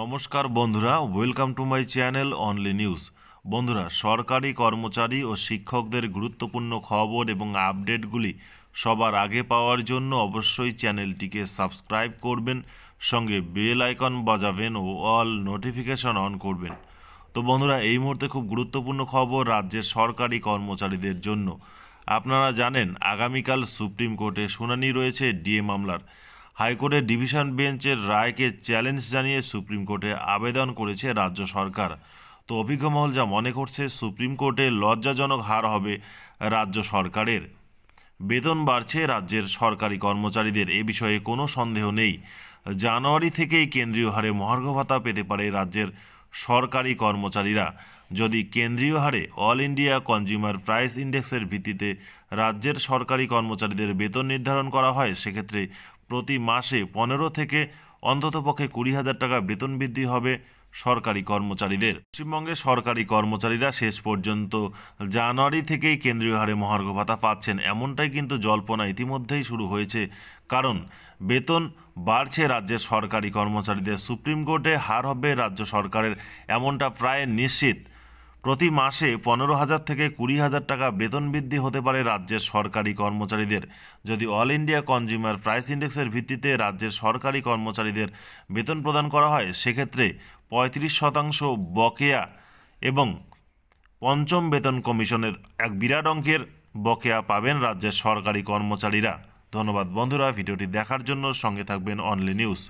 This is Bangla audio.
নমস্কার বন্ধুরা welcome to my channel only news বন্ধুরা সরকারি কর্মচারী ও শিক্ষকদের গুরুত্বপূর্ণ খবর এবং আপডেটগুলি সবার আগে পাওয়ার জন্য অবশ্যই চ্যানেলটিকে সাবস্ক্রাইব করবেন সঙ্গে বেল আইকন বাজাবেন ও অল নোটিফিকেশন অন করবেন তো বন্ধুরা এই মুহূর্তে খুব গুরুত্বপূর্ণ খবর রাজ্যের সরকারি কর্মচারীদের জন্য আপনারা জানেন আগামীকাল সুপ্রিম কোর্টে শুনানি রয়েছে ডিএ মামলার হাইকোর্টের ডিভিশন বেঞ্চের রায়কে চ্যালেঞ্জ জানিয়ে সুপ্রিম কোর্টে আবেদন করেছে রাজ্য সরকার তো অভিজ্ঞ মহল যা মনে করছে সুপ্রিম কোর্টে লজ্জাজনক হার হবে রাজ্য সরকারের বেতন বাড়ছে রাজ্যের সরকারি কর্মচারীদের এ বিষয়ে কোনো সন্দেহ নেই জানুয়ারি থেকেই কেন্দ্রীয় হারে মহার্ঘ ভাতা পেতে পারে রাজ্যের সরকারি কর্মচারীরা যদি কেন্দ্রীয় হারে অল ইন্ডিয়া কনজিউমার প্রাইস ইন্ডেক্সের ভিত্তিতে রাজ্যের সরকারি কর্মচারীদের বেতন নির্ধারণ করা হয় সেক্ষেত্রে প্রতি মাসে পনেরো থেকে অন্ততপক্ষে কুড়ি হাজার টাকা বেতন বৃদ্ধি হবে সরকারি কর্মচারীদের পশ্চিমবঙ্গে সরকারি কর্মচারীরা শেষ পর্যন্ত জানুয়ারি থেকেই কেন্দ্রীয় হারে মহার্ঘ ভাতা পাচ্ছেন এমনটাই কিন্তু জল্পনা ইতিমধ্যেই শুরু হয়েছে কারণ বেতন বাড়ছে রাজ্যের সরকারি কর্মচারীদের সুপ্রিম কোর্টে হার হবে রাজ্য সরকারের এমনটা প্রায় নিশ্চিত প্রতি মাসে পনেরো হাজার থেকে কুড়ি হাজার টাকা বেতন বৃদ্ধি হতে পারে রাজ্যের সরকারি কর্মচারীদের যদি অল ইন্ডিয়া কনজিউমার প্রাইস ইন্ডেক্সের ভিত্তিতে রাজ্যের সরকারি কর্মচারীদের বেতন প্রদান করা হয় সেক্ষেত্রে পঁয়ত্রিশ শতাংশ বকেয়া এবং পঞ্চম বেতন কমিশনের এক বিরাট অঙ্কের বকেয়া পাবেন রাজ্যের সরকারি কর্মচারীরা ধন্যবাদ বন্ধুরা ভিডিওটি দেখার জন্য সঙ্গে থাকবেন অনলি নিউজ